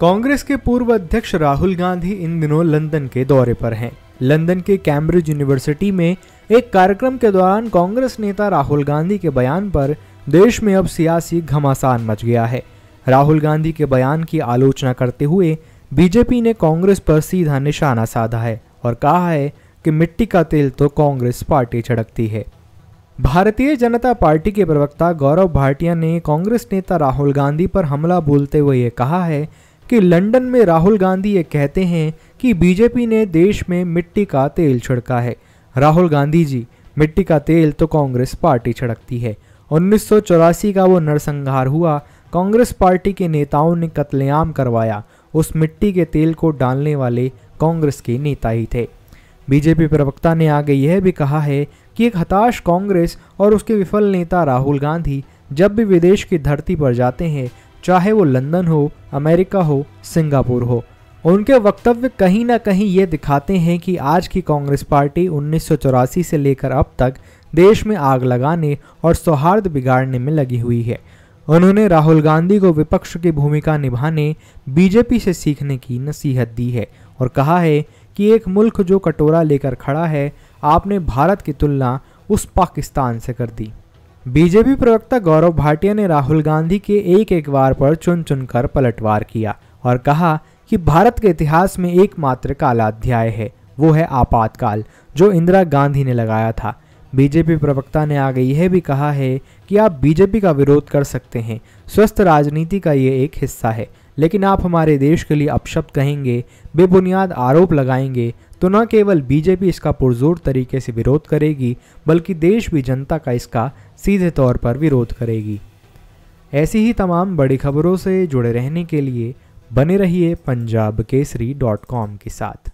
कांग्रेस के पूर्व अध्यक्ष राहुल गांधी इन दिनों लंदन के दौरे पर हैं लंदन के कैम्ब्रिज यूनिवर्सिटी में एक कार्यक्रम के दौरान कांग्रेस नेता राहुल गांधी के बयान पर देश में अब सियासी घमासान मच गया है राहुल गांधी के बयान की आलोचना करते हुए बीजेपी ने कांग्रेस पर सीधा निशाना साधा है और कहा है कि मिट्टी का तेल तो कांग्रेस पार्टी छिड़कती है भारतीय जनता पार्टी के प्रवक्ता गौरव भाटिया ने कांग्रेस नेता राहुल गांधी पर हमला बोलते हुए ये कहा है कि लंदन में राहुल गांधी ये कहते हैं कि बीजेपी ने देश में मिट्टी का तेल छिड़का है राहुल गांधी जी मिट्टी का तेल तो कांग्रेस पार्टी छिड़कती है उन्नीस का वो नरसंहार हुआ कांग्रेस पार्टी के नेताओं ने कत्लेआम करवाया उस मिट्टी के तेल को डालने वाले कांग्रेस के नेता ही थे बीजेपी प्रवक्ता ने आगे यह भी कहा है कि एक हताश कांग्रेस और उसके विफल नेता राहुल गांधी जब भी विदेश की धरती पर जाते हैं चाहे वो लंदन हो अमेरिका हो सिंगापुर हो उनके वक्तव्य कहीं ना कहीं ये दिखाते हैं कि आज की कांग्रेस पार्टी उन्नीस से लेकर अब तक देश में आग लगाने और सौहार्द बिगाड़ने में लगी हुई है उन्होंने राहुल गांधी को विपक्ष की भूमिका निभाने बीजेपी से सीखने की नसीहत दी है और कहा है कि एक मुल्क जो कटोरा लेकर खड़ा है आपने भारत की तुलना उस पाकिस्तान से कर दी बीजेपी प्रवक्ता गौरव भाटिया ने राहुल गांधी के एक एक बार पर चुन चुनकर पलटवार किया और कहा कि भारत के इतिहास में एकमात्र काला अध्याय है वो है आपातकाल जो इंदिरा गांधी ने लगाया था बीजेपी प्रवक्ता ने आगे यह भी कहा है कि आप बीजेपी का विरोध कर सकते हैं स्वस्थ राजनीति का ये एक हिस्सा है लेकिन आप हमारे देश के लिए अपशब्द कहेंगे बेबुनियाद आरोप लगाएंगे तो न केवल बीजेपी इसका पुरजोर तरीके से विरोध करेगी बल्कि देश भी जनता का इसका सीधे तौर पर विरोध करेगी ऐसी ही तमाम बड़ी खबरों से जुड़े रहने के लिए बने रहिए पंजाब केसरी डॉट कॉम के साथ